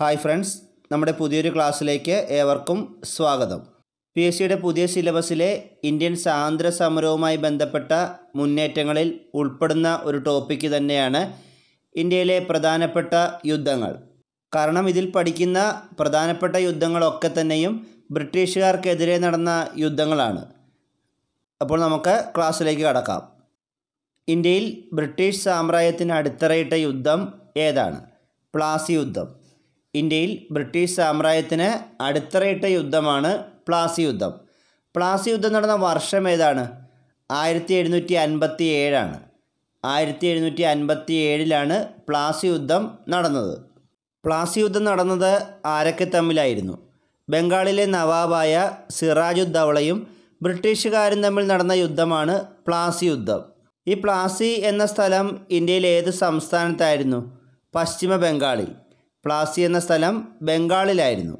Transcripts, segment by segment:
hi friends നമ്മുടെ പുതിയൊരു ക്ലാസ്സിലേക്ക് ഏവർക്കും സ്വാഗതം പി എസ് സിയുടെ പുതിയ സിലബസിലെ ഇന്ത്യൻ സ്വാതന്ത്ര്യ സമരവുമായി ബന്ധപ്പെട്ട മുന്നേറ്റങ്ങളിൽ ഉൾപ്പെടുന്ന ഒരു ടോപ്പിക്ക് തന്നെയാണ് ഇന്ത്യയിലെ പ്രധാനപ്പെട്ട യുദ്ധങ്ങൾ കാരണം ഇതിൽ പഠിക്കുന്ന പ്രധാനപ്പെട്ട യുദ്ധങ്ങളൊക്കെ തന്നെയും ബ്രിട്ടീഷുകാർക്കെതിരെ നടന്ന യുദ്ധങ്ങളാണ് അപ്പോൾ നമുക്ക് ക്ലാസ്സിലേക്ക് കടക്കാം ഇന്ത്യയിൽ ബ്രിട്ടീഷ് സാമ്രാജ്യത്തിന് അടിത്തറയിട്ട യുദ്ധം ഏതാണ് പ്ലാസി യുദ്ധം ഇന്ത്യയിൽ ബ്രിട്ടീഷ് സാമ്രാജ്യത്തിന് അടിത്തറയിട്ട യുദ്ധമാണ് പ്ലാസി യുദ്ധം പ്ലാസി യുദ്ധം നടന്ന വർഷം ഏതാണ് ആയിരത്തി എഴുന്നൂറ്റി അൻപത്തി ഏഴാണ് ആയിരത്തി എഴുന്നൂറ്റി അൻപത്തി ഏഴിലാണ് പ്ലാസി യുദ്ധം നടന്നത് പ്ലാസി യുദ്ധം നടന്നത് ആരൊക്കെ തമ്മിലായിരുന്നു ബംഗാളിലെ നവാബായ ഉദ്ദവളയും ബ്രിട്ടീഷുകാരും തമ്മിൽ നടന്ന യുദ്ധമാണ് പ്ലാസി യുദ്ധം ഈ പ്ലാസി എന്ന സ്ഥലം ഇന്ത്യയിലെ സംസ്ഥാനത്തായിരുന്നു പശ്ചിമ ബംഗാളിൽ പ്ലാസി എന്ന സ്ഥലം ബംഗാളിലായിരുന്നു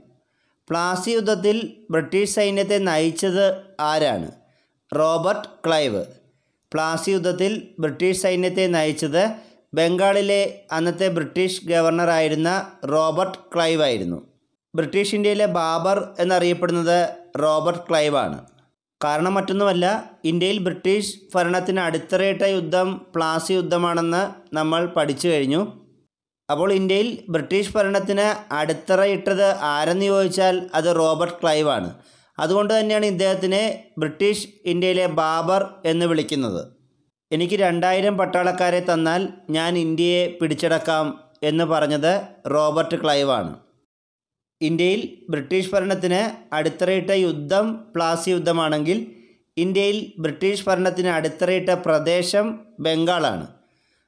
പ്ലാസി യുദ്ധത്തിൽ ബ്രിട്ടീഷ് സൈന്യത്തെ നയിച്ചത് ആരാണ് റോബർട്ട് ക്ലൈവ് പ്ലാസി യുദ്ധത്തിൽ ബ്രിട്ടീഷ് സൈന്യത്തെ നയിച്ചത് ബംഗാളിലെ അന്നത്തെ ബ്രിട്ടീഷ് ഗവർണറായിരുന്ന റോബർട്ട് ക്ലൈവ് ആയിരുന്നു ബ്രിട്ടീഷ് ഇന്ത്യയിലെ ബാബർ എന്നറിയപ്പെടുന്നത് റോബർട്ട് ക്ലൈവ് ആണ് കാരണം മറ്റൊന്നുമല്ല ഇന്ത്യയിൽ ബ്രിട്ടീഷ് ഭരണത്തിന് അടിത്തറയിട്ട യുദ്ധം പ്ലാസി യുദ്ധമാണെന്ന് നമ്മൾ പഠിച്ചു കഴിഞ്ഞു അപ്പോൾ ഇന്ത്യയിൽ ബ്രിട്ടീഷ് ഭരണത്തിന് അടിത്തറയിട്ടത് ആരെന്ന് ചോദിച്ചാൽ അത് റോബർട്ട് ക്ലൈവ് ആണ് അതുകൊണ്ട് തന്നെയാണ് ഇദ്ദേഹത്തിനെ ബ്രിട്ടീഷ് ഇന്ത്യയിലെ ബാബർ എന്ന് വിളിക്കുന്നത് എനിക്ക് രണ്ടായിരം പട്ടാളക്കാരെ തന്നാൽ ഞാൻ ഇന്ത്യയെ പിടിച്ചടക്കാം എന്ന് പറഞ്ഞത് റോബർട്ട് ക്ലൈവ് ആണ് ഇന്ത്യയിൽ ബ്രിട്ടീഷ് ഭരണത്തിന് അടിത്തറയിട്ട യുദ്ധം പ്ലാസി യുദ്ധമാണെങ്കിൽ ഇന്ത്യയിൽ ബ്രിട്ടീഷ് ഭരണത്തിന് അടിത്തറയിട്ട പ്രദേശം ബംഗാളാണ്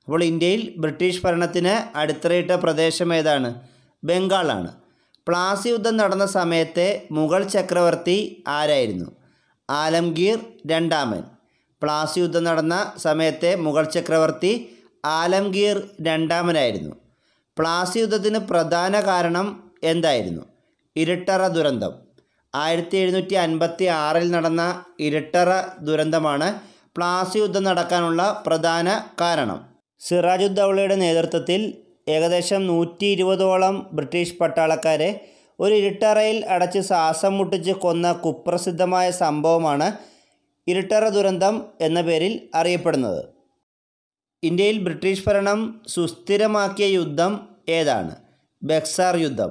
അപ്പോൾ ഇന്ത്യയിൽ ബ്രിട്ടീഷ് ഭരണത്തിന് അടിത്തറയിട്ട പ്രദേശം ഏതാണ് ബംഗാളാണ് പ്ലാസി യുദ്ധം നടന്ന സമയത്തെ മുഗൾ ചക്രവർത്തി ആരായിരുന്നു ആലംഗീർ രണ്ടാമൻ പ്ലാസി യുദ്ധം നടന്ന സമയത്തെ മുഗൾ ചക്രവർത്തി ആലംഗീർ രണ്ടാമനായിരുന്നു പ്ലാസി യുദ്ധത്തിന് പ്രധാന കാരണം എന്തായിരുന്നു ഇരട്ടറ ദുരന്തം ആയിരത്തി എഴുന്നൂറ്റി അൻപത്തി ആറിൽ നടന്ന ഇരട്ടറ ദുരന്തമാണ് പ്ലാസി യുദ്ധം നടക്കാനുള്ള പ്രധാന കാരണം സിറാജുദ്ദൗളയുടെ നേതൃത്വത്തിൽ ഏകദേശം നൂറ്റി ഇരുപതോളം ബ്രിട്ടീഷ് പട്ടാളക്കാരെ ഒരു ഇരുട്ടറയിൽ അടച്ച് ശ്വാസം മുട്ടിച്ച് കൊന്ന കുപ്രസിദ്ധമായ സംഭവമാണ് ഇരുട്ടറ ദുരന്തം എന്ന പേരിൽ അറിയപ്പെടുന്നത് ഇന്ത്യയിൽ ബ്രിട്ടീഷ് ഭരണം സുസ്ഥിരമാക്കിയ യുദ്ധം ഏതാണ് ബെക്സാർ യുദ്ധം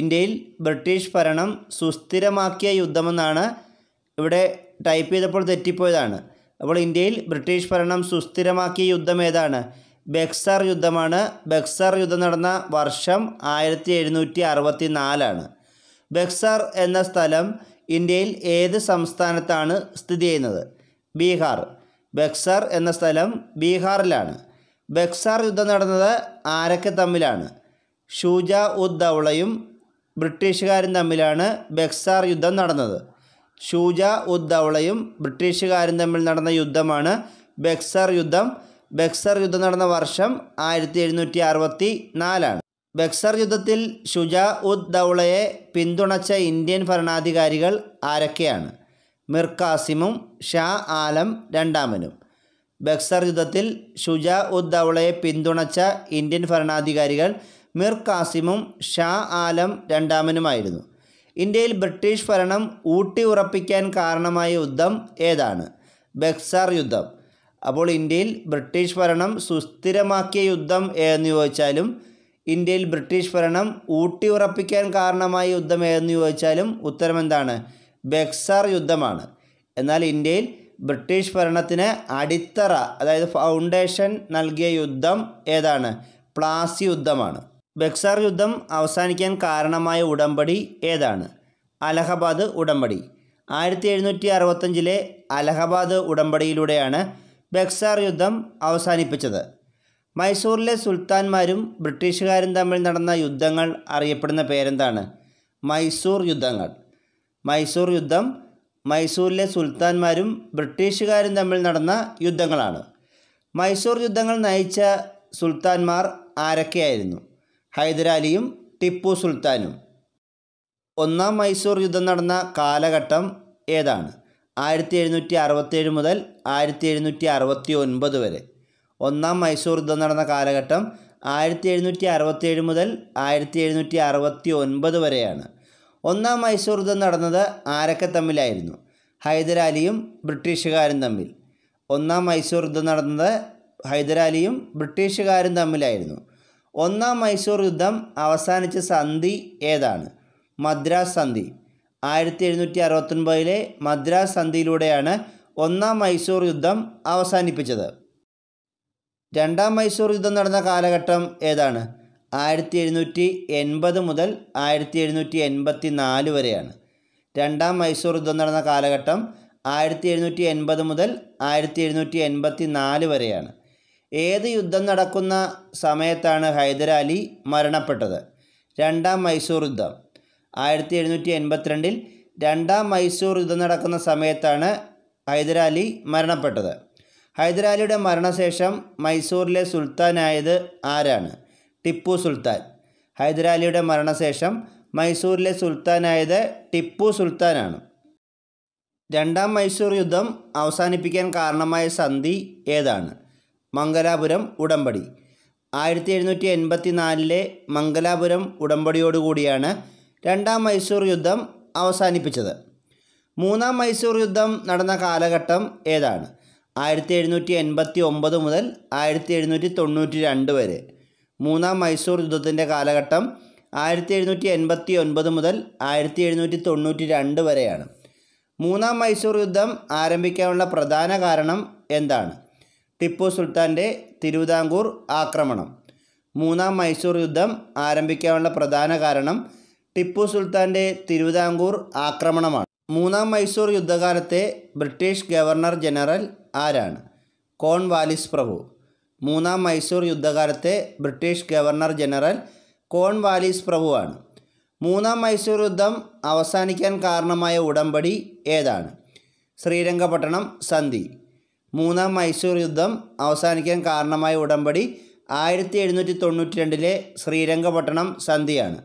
ഇന്ത്യയിൽ ബ്രിട്ടീഷ് ഭരണം സുസ്ഥിരമാക്കിയ യുദ്ധമെന്നാണ് ഇവിടെ ടൈപ്പ് ചെയ്തപ്പോൾ തെറ്റിപ്പോയതാണ് അപ്പോൾ ഇന്ത്യയിൽ ബ്രിട്ടീഷ് ഭരണം സുസ്ഥിരമാക്കിയ യുദ്ധം ഏതാണ് ബക്സർ യുദ്ധമാണ് ബക്സർ യുദ്ധം നടന്ന വർഷം ആയിരത്തി എഴുന്നൂറ്റി അറുപത്തി നാലാണ് ബക്സർ എന്ന സ്ഥലം ഇന്ത്യയിൽ ഏത് സംസ്ഥാനത്താണ് സ്ഥിതി ചെയ്യുന്നത് ബീഹാർ ബക്സർ എന്ന സ്ഥലം ബീഹാറിലാണ് ബക്സർ യുദ്ധം നടന്നത് ആരൊക്കെ തമ്മിലാണ് ഷൂജ ഉദ് ദൗളയും ബ്രിട്ടീഷുകാരും തമ്മിലാണ് ബക്സർ യുദ്ധം നടന്നത് ഷൂജ ഉദ്ദൗളയും ബ്രിട്ടീഷുകാരും തമ്മിൽ നടന്ന യുദ്ധമാണ് ബക്സർ യുദ്ധം ബക്സർ യുദ്ധം നടന്ന വർഷം ആയിരത്തി എഴുന്നൂറ്റി അറുപത്തി നാലാണ് ബക്സർ യുദ്ധത്തിൽ ഷുജ ഉദ് ദൗളയെ പിന്തുണച്ച ഇന്ത്യൻ ഭരണാധികാരികൾ ആരൊക്കെയാണ് മിർ കാസിമും ഷാ ആലം രണ്ടാമനും ബക്സർ യുദ്ധത്തിൽ ഷുജ ഉദ് ദൗളയെ പിന്തുണച്ച ഇന്ത്യൻ ഭരണാധികാരികൾ മിർ കാസിമും ഷാ ആലം രണ്ടാമനുമായിരുന്നു ഇന്ത്യയിൽ ബ്രിട്ടീഷ് ഭരണം ഊട്ടി ഉറപ്പിക്കാൻ കാരണമായ യുദ്ധം ഏതാണ് ബക്സാർ യുദ്ധം അപ്പോൾ ഇന്ത്യയിൽ ബ്രിട്ടീഷ് ഭരണം സുസ്ഥിരമാക്കിയ യുദ്ധം ഏതെന്ന് ചോദിച്ചാലും ഇന്ത്യയിൽ ബ്രിട്ടീഷ് ഭരണം ഊട്ടി ഉറപ്പിക്കാൻ കാരണമായ യുദ്ധം ഏതെന്ന് ചോദിച്ചാലും ഉത്തരം എന്താണ് ബക്സാർ യുദ്ധമാണ് എന്നാൽ ഇന്ത്യയിൽ ബ്രിട്ടീഷ് ഭരണത്തിന് അടിത്തറ അതായത് ഫൗണ്ടേഷൻ നൽകിയ യുദ്ധം ഏതാണ് പ്ലാസി യുദ്ധമാണ് ബക്സാർ യുദ്ധം അവസാനിക്കാൻ കാരണമായ ഉടമ്പടി ഏതാണ് അലഹബാദ് ഉടമ്പടി ആയിരത്തി എഴുന്നൂറ്റി അറുപത്തഞ്ചിലെ അലഹബാദ് ഉടമ്പടിയിലൂടെയാണ് ബക്സാർ യുദ്ധം അവസാനിപ്പിച്ചത് മൈസൂറിലെ സുൽത്താൻമാരും ബ്രിട്ടീഷുകാരും തമ്മിൽ നടന്ന യുദ്ധങ്ങൾ അറിയപ്പെടുന്ന പേരെന്താണ് മൈസൂർ യുദ്ധങ്ങൾ മൈസൂർ യുദ്ധം മൈസൂരിലെ സുൽത്താൻമാരും ബ്രിട്ടീഷുകാരും തമ്മിൽ നടന്ന യുദ്ധങ്ങളാണ് മൈസൂർ യുദ്ധങ്ങൾ നയിച്ച സുൽത്താൻമാർ ആരൊക്കെയായിരുന്നു ഹൈദരാലിയും ടിപ്പു സുൽത്താനും ഒന്നാം മൈസൂർ യുദ്ധം നടന്ന കാലഘട്ടം ഏതാണ് ആയിരത്തി എഴുന്നൂറ്റി അറുപത്തേഴ് മുതൽ ആയിരത്തി എഴുന്നൂറ്റി അറുപത്തി ഒൻപത് വരെ ഒന്നാം മൈസൂർ യുദ്ധം നടന്ന കാലഘട്ടം ആയിരത്തി എഴുന്നൂറ്റി അറുപത്തേഴ് മുതൽ ആയിരത്തി എഴുന്നൂറ്റി അറുപത്തി ഒൻപത് വരെയാണ് ഒന്നാം മൈസൂർ യുദ്ധം നടന്നത് ആരൊക്കെ തമ്മിലായിരുന്നു ഹൈദരാലിയും ബ്രിട്ടീഷുകാരും തമ്മിൽ ഒന്നാം മൈസൂർ യുദ്ധം നടന്നത് ഹൈദരാലിയും ബ്രിട്ടീഷുകാരും തമ്മിലായിരുന്നു ഒന്നാം മൈസൂർ യുദ്ധം അവസാനിച്ച സന്ധി ഏതാണ് മദ്രാസ് സന്ധി ആയിരത്തി എഴുന്നൂറ്റി അറുപത്തൊൻപതിലെ മദ്രാസ് സന്ധിയിലൂടെയാണ് ഒന്നാം മൈസൂർ യുദ്ധം അവസാനിപ്പിച്ചത് രണ്ടാം മൈസൂർ യുദ്ധം നടന്ന കാലഘട്ടം ഏതാണ് ആയിരത്തി എഴുന്നൂറ്റി എൺപത് മുതൽ ആയിരത്തി എഴുന്നൂറ്റി എൺപത്തി നാല് വരെയാണ് രണ്ടാം മൈസൂർ യുദ്ധം നടന്ന കാലഘട്ടം ആയിരത്തി എഴുന്നൂറ്റി എൺപത് മുതൽ ആയിരത്തി എഴുന്നൂറ്റി എൺപത്തി നാല് വരെയാണ് ഏത് യുദ്ധം നടക്കുന്ന സമയത്താണ് ഹൈദരാലി മരണപ്പെട്ടത് രണ്ടാം മൈസൂർ യുദ്ധം ആയിരത്തി എഴുന്നൂറ്റി എൺപത്തിരണ്ടിൽ രണ്ടാം മൈസൂർ യുദ്ധം നടക്കുന്ന സമയത്താണ് ഹൈദരാലി മരണപ്പെട്ടത് ഹൈദരാലിയുടെ മരണശേഷം മൈസൂറിലെ സുൽത്താനായത് ആരാണ് ടിപ്പു സുൽത്താൻ ഹൈദരാലിയുടെ മരണശേഷം മൈസൂരിലെ സുൽത്താനായത് ടിപ്പു സുൽത്താനാണ് രണ്ടാം മൈസൂർ യുദ്ധം അവസാനിപ്പിക്കാൻ കാരണമായ സന്ധി ഏതാണ് മംഗലാപുരം ഉടമ്പടി ആയിരത്തി എഴുന്നൂറ്റി എൺപത്തി നാലിലെ മംഗലാപുരം ഉടമ്പടിയോടുകൂടിയാണ് രണ്ടാം മൈസൂർ യുദ്ധം അവസാനിപ്പിച്ചത് മൂന്നാം മൈസൂർ യുദ്ധം നടന്ന കാലഘട്ടം ഏതാണ് ആയിരത്തി എഴുന്നൂറ്റി എൺപത്തി ഒമ്പത് മുതൽ ആയിരത്തി എഴുന്നൂറ്റി തൊണ്ണൂറ്റി രണ്ട് വരെ മൂന്നാം മൈസൂർ യുദ്ധത്തിൻ്റെ കാലഘട്ടം ആയിരത്തി എഴുന്നൂറ്റി എൺപത്തി ഒൻപത് മുതൽ ആയിരത്തി എഴുന്നൂറ്റി തൊണ്ണൂറ്റി രണ്ട് വരെയാണ് മൂന്നാം മൈസൂർ യുദ്ധം ആരംഭിക്കാനുള്ള പ്രധാന കാരണം എന്താണ് ടിപ്പു സുൽത്താൻ്റെ തിരുവിതാംകൂർ ആക്രമണം മൂന്നാം മൈസൂർ യുദ്ധം ആരംഭിക്കാനുള്ള പ്രധാന കാരണം ടിപ്പു സുൽത്താൻ്റെ തിരുവിതാംകൂർ ആക്രമണമാണ് മൂന്നാം മൈസൂർ യുദ്ധകാലത്തെ ബ്രിട്ടീഷ് ഗവർണർ ജനറൽ ആരാണ് കോൺവാലിസ് പ്രഭു മൂന്നാം മൈസൂർ യുദ്ധകാലത്തെ ബ്രിട്ടീഷ് ഗവർണർ ജനറൽ കോൺവാലിസ് പ്രഭുവാണ് മൂന്നാം മൈസൂർ യുദ്ധം അവസാനിക്കാൻ കാരണമായ ഉടമ്പടി ഏതാണ് ശ്രീരംഗപട്ടണം സന്ധി മൂന്നാം മൈസൂർ യുദ്ധം അവസാനിക്കാൻ കാരണമായ ഉടമ്പടി ആയിരത്തി എഴുന്നൂറ്റി തൊണ്ണൂറ്റി രണ്ടിലെ ശ്രീരംഗപട്ടണം സന്ധിയാണ്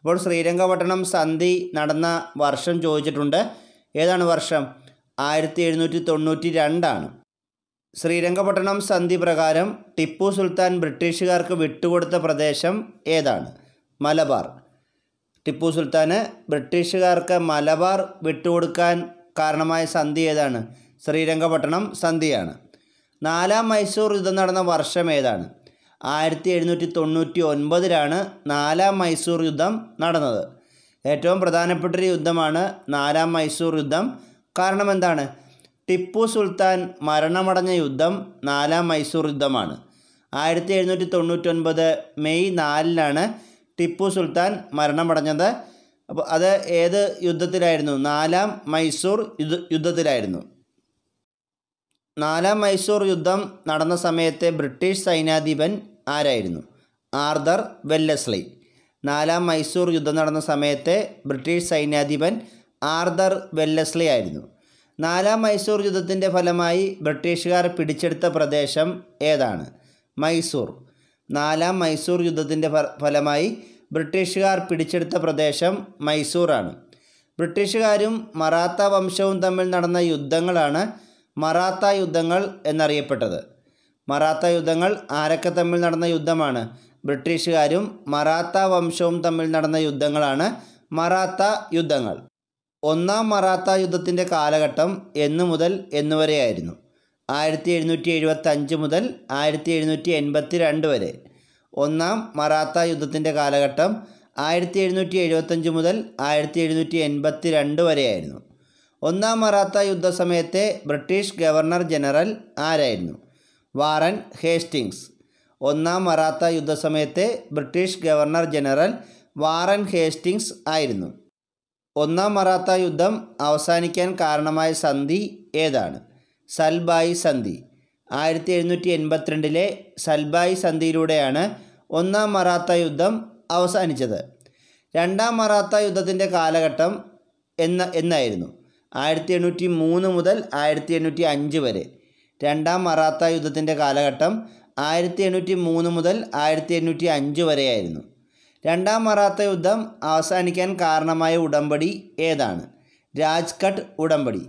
അപ്പോൾ ശ്രീരംഗപട്ടണം സന്ധി നടന്ന വർഷം ചോദിച്ചിട്ടുണ്ട് ഏതാണ് വർഷം ആയിരത്തി എഴുന്നൂറ്റി തൊണ്ണൂറ്റി രണ്ടാണ് ശ്രീരംഗപട്ടണം സന്ധി പ്രകാരം ടിപ്പു സുൽത്താൻ ബ്രിട്ടീഷുകാർക്ക് വിട്ടുകൊടുത്ത പ്രദേശം ഏതാണ് മലബാർ ടിപ്പു സുൽത്താന് ബ്രിട്ടീഷുകാർക്ക് മലബാർ വിട്ടുകൊടുക്കാൻ കാരണമായ സന്ധി ഏതാണ് ശ്രീരംഗപട്ടണം സന്ധിയാണ് നാലാം മൈസൂർ യുദ്ധം നടന്ന വർഷം ഏതാണ് ആയിരത്തി എഴുന്നൂറ്റി തൊണ്ണൂറ്റി ഒൻപതിലാണ് നാലാം മൈസൂർ യുദ്ധം നടന്നത് ഏറ്റവും പ്രധാനപ്പെട്ട ഒരു യുദ്ധമാണ് നാലാം മൈസൂർ യുദ്ധം കാരണം എന്താണ് ടിപ്പു സുൽത്താൻ മരണമടഞ്ഞ യുദ്ധം നാലാം മൈസൂർ യുദ്ധമാണ് ആയിരത്തി എഴുന്നൂറ്റി ഒൻപത് മെയ് നാലിനാണ് ടിപ്പു സുൽത്താൻ മരണമടഞ്ഞത് അപ്പോൾ അത് ഏത് യുദ്ധത്തിലായിരുന്നു നാലാം മൈസൂർ യുദ്ധത്തിലായിരുന്നു നാലാം മൈസൂർ യുദ്ധം നടന്ന സമയത്തെ ബ്രിട്ടീഷ് സൈന്യാധിപൻ ആരായിരുന്നു ആർദർ വെല്ലസ്ലി നാലാം മൈസൂർ യുദ്ധം നടന്ന സമയത്തെ ബ്രിട്ടീഷ് സൈന്യാധിപൻ ആർദർ വെല്ലസ്ലി ആയിരുന്നു നാലാം മൈസൂർ യുദ്ധത്തിൻ്റെ ഫലമായി ബ്രിട്ടീഷുകാർ പിടിച്ചെടുത്ത പ്രദേശം ഏതാണ് മൈസൂർ നാലാം മൈസൂർ യുദ്ധത്തിൻ്റെ ഫലമായി ബ്രിട്ടീഷുകാർ പിടിച്ചെടുത്ത പ്രദേശം മൈസൂറാണ് ബ്രിട്ടീഷുകാരും മറാത്ത വംശവും തമ്മിൽ നടന്ന യുദ്ധങ്ങളാണ് മറാത്ത യുദ്ധങ്ങൾ എന്നറിയപ്പെട്ടത് മറാത്ത യുദ്ധങ്ങൾ ആരൊക്കെ തമ്മിൽ നടന്ന യുദ്ധമാണ് ബ്രിട്ടീഷുകാരും മറാത്ത വംശവും തമ്മിൽ നടന്ന യുദ്ധങ്ങളാണ് മറാത്ത യുദ്ധങ്ങൾ ഒന്നാം മറാത്ത യുദ്ധത്തിൻ്റെ കാലഘട്ടം എന്നു മുതൽ എന്നുവരെയായിരുന്നു ആയിരത്തി എഴുന്നൂറ്റി എഴുപത്തി അഞ്ച് മുതൽ ആയിരത്തി എഴുന്നൂറ്റി എൺപത്തി രണ്ട് വരെ ഒന്നാം മറാത്ത യുദ്ധത്തിൻ്റെ കാലഘട്ടം ആയിരത്തി എഴുന്നൂറ്റി എഴുപത്തഞ്ച് മുതൽ ആയിരത്തി എഴുന്നൂറ്റി എൺപത്തി രണ്ട് വരെയായിരുന്നു ഒന്നാം മറാത്ത യുദ്ധസമയത്തെ ബ്രിട്ടീഷ് ഗവർണർ ജനറൽ ആരായിരുന്നു വാറൻ ഹേസ്റ്റിങ്സ് ഒന്നാം മറാത്ത യുദ്ധസമയത്തെ British governor general Warren Hastings ആയിരുന്നു ഒന്നാം മറാത്ത യുദ്ധം അവസാനിക്കാൻ കാരണമായ സന്ധി ഏതാണ് സൽബായി സന്ധി ആയിരത്തി എഴുന്നൂറ്റി എൺപത്തിരണ്ടിലെ സൽബായി സന്ധിയിലൂടെയാണ് ഒന്നാം മറാത്ത യുദ്ധം അവസാനിച്ചത് രണ്ടാം മറാത്ത യുദ്ധത്തിൻ്റെ കാലഘട്ടം എന്ന എന്നായിരുന്നു ആയിരത്തി എണ്ണൂറ്റി മൂന്ന് മുതൽ ആയിരത്തി എണ്ണൂറ്റി അഞ്ച് വരെ രണ്ടാം മറാത്ത യുദ്ധത്തിൻ്റെ കാലഘട്ടം ആയിരത്തി എണ്ണൂറ്റി മൂന്ന് മുതൽ ആയിരത്തി എണ്ണൂറ്റി അഞ്ച് വരെയായിരുന്നു രണ്ടാം മറാത്ത യുദ്ധം അവസാനിക്കാൻ കാരണമായ ഉടമ്പടി ഏതാണ് രാജ്ഘട്ട് ഉടമ്പടി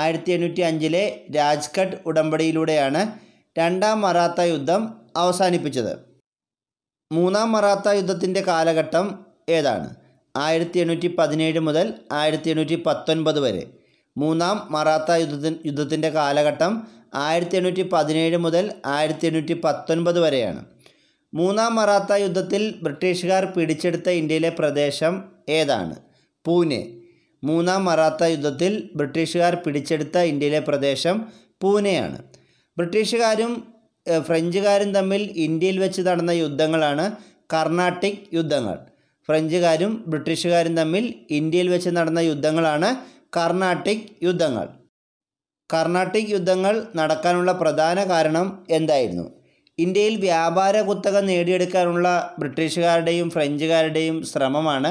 ആയിരത്തി എണ്ണൂറ്റി അഞ്ചിലെ രാജ്ഘട്ട് ഉടമ്പടിയിലൂടെയാണ് രണ്ടാം മറാത്ത യുദ്ധം അവസാനിപ്പിച്ചത് മൂന്നാം മറാത്ത യുദ്ധത്തിൻ്റെ കാലഘട്ടം ഏതാണ് ആയിരത്തി എണ്ണൂറ്റി പതിനേഴ് മുതൽ ആയിരത്തി എണ്ണൂറ്റി പത്തൊൻപത് വരെ മൂന്നാം മറാത്ത യുദ്ധത്തി യുദ്ധത്തിൻ്റെ കാലഘട്ടം ആയിരത്തി എണ്ണൂറ്റി പതിനേഴ് മുതൽ ആയിരത്തി എണ്ണൂറ്റി പത്തൊൻപത് വരെയാണ് മൂന്നാം മറാത്ത യുദ്ധത്തിൽ ബ്രിട്ടീഷുകാർ പിടിച്ചെടുത്ത ഇന്ത്യയിലെ പ്രദേശം ഏതാണ് പൂനെ മൂന്നാം മറാത്ത യുദ്ധത്തിൽ ബ്രിട്ടീഷുകാർ പിടിച്ചെടുത്ത ഇന്ത്യയിലെ പ്രദേശം പൂനെയാണ് ബ്രിട്ടീഷുകാരും ഫ്രഞ്ചുകാരും തമ്മിൽ ഇന്ത്യയിൽ വെച്ച് നടന്ന യുദ്ധങ്ങളാണ് കർണാട്ടിക് യുദ്ധങ്ങൾ ഫ്രഞ്ചുകാരും ബ്രിട്ടീഷുകാരും തമ്മിൽ ഇന്ത്യയിൽ വെച്ച് നടന്ന യുദ്ധങ്ങളാണ് കർണാട്ടിക് യുദ്ധങ്ങൾ കർണാട്ടിക് യുദ്ധങ്ങൾ നടക്കാനുള്ള പ്രധാന കാരണം എന്തായിരുന്നു ഇന്ത്യയിൽ വ്യാപാര കുത്തക നേടിയെടുക്കാനുള്ള ബ്രിട്ടീഷുകാരുടെയും ഫ്രഞ്ചുകാരുടെയും ശ്രമമാണ്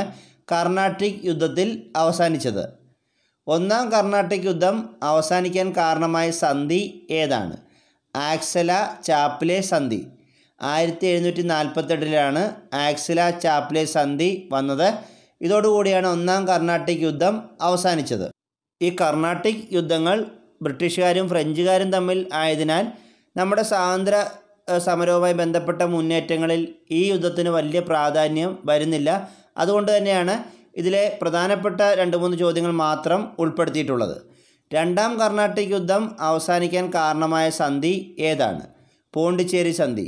കർണാട്ടിക് യുദ്ധത്തിൽ അവസാനിച്ചത് ഒന്നാം കർണാട്ടിക് യുദ്ധം അവസാനിക്കാൻ കാരണമായ സന്ധി ഏതാണ് ആക്സല ചാപ്പിലെ സന്ധി ആയിരത്തി എഴുന്നൂറ്റി നാൽപ്പത്തെട്ടിലാണ് ആക്സില ചാപ്ലെ സന്ധി വന്നത് ഇതോടുകൂടിയാണ് ഒന്നാം കർണാട്ടിക് യുദ്ധം അവസാനിച്ചത് ഈ കർണാട്ടിക് യുദ്ധങ്ങൾ ബ്രിട്ടീഷുകാരും ഫ്രഞ്ചുകാരും തമ്മിൽ ആയതിനാൽ നമ്മുടെ സ്വാതന്ത്ര്യ സമരവുമായി ബന്ധപ്പെട്ട മുന്നേറ്റങ്ങളിൽ ഈ യുദ്ധത്തിന് വലിയ പ്രാധാന്യം വരുന്നില്ല അതുകൊണ്ട് തന്നെയാണ് ഇതിലെ പ്രധാനപ്പെട്ട രണ്ട് മൂന്ന് ചോദ്യങ്ങൾ മാത്രം ഉൾപ്പെടുത്തിയിട്ടുള്ളത് രണ്ടാം കർണാട്ടിക് യുദ്ധം അവസാനിക്കാൻ കാരണമായ സന്ധി ഏതാണ് പോണ്ടിച്ചേരി സന്ധി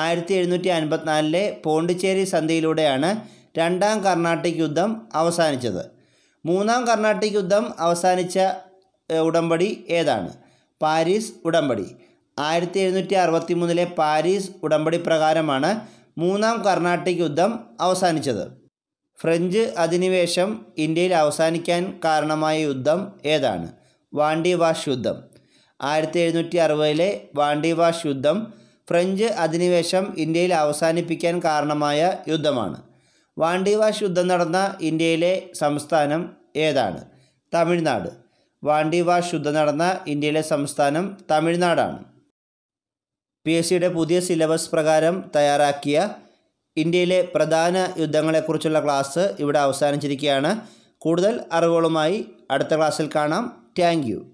ആയിരത്തി എഴുന്നൂറ്റി അൻപത്തിനാലിലെ പോണ്ടിച്ചേരി സന്ധിയിലൂടെയാണ് രണ്ടാം കർണാട്ടിക് യുദ്ധം അവസാനിച്ചത് മൂന്നാം കർണാട്ടിക് യുദ്ധം അവസാനിച്ച ഉടമ്പടി ഏതാണ് പാരീസ് ഉടമ്പടി ആയിരത്തി എഴുന്നൂറ്റി അറുപത്തി മൂന്നിലെ പാരീസ് ഉടമ്പടി പ്രകാരമാണ് മൂന്നാം കർണാട്ടിക് യുദ്ധം അവസാനിച്ചത് ഫ്രഞ്ച് അധിനിവേശം ഇന്ത്യയിൽ അവസാനിക്കാൻ കാരണമായ യുദ്ധം ഏതാണ് വാണ്ടിവാഷ് യുദ്ധം ആയിരത്തി എഴുന്നൂറ്റി അറുപതിലെ വാണ്ടിവാഷ് യുദ്ധം ഫ്രഞ്ച് അധിനിവേശം ഇന്ത്യയിൽ അവസാനിപ്പിക്കാൻ കാരണമായ യുദ്ധമാണ് വാണ്ടിവാഷ് യുദ്ധം നടന്ന ഇന്ത്യയിലെ സംസ്ഥാനം ഏതാണ് തമിഴ്നാട് വാണ്ടിവാഷ് യുദ്ധം നടന്ന ഇന്ത്യയിലെ സംസ്ഥാനം തമിഴ്നാടാണ് പി എസ് സിയുടെ പുതിയ സിലബസ് പ്രകാരം തയ്യാറാക്കിയ ഇന്ത്യയിലെ പ്രധാന യുദ്ധങ്ങളെക്കുറിച്ചുള്ള ക്ലാസ് ഇവിടെ അവസാനിച്ചിരിക്കുകയാണ് കൂടുതൽ അറിവുകളുമായി അടുത്ത ക്ലാസ്സിൽ കാണാം താങ്ക്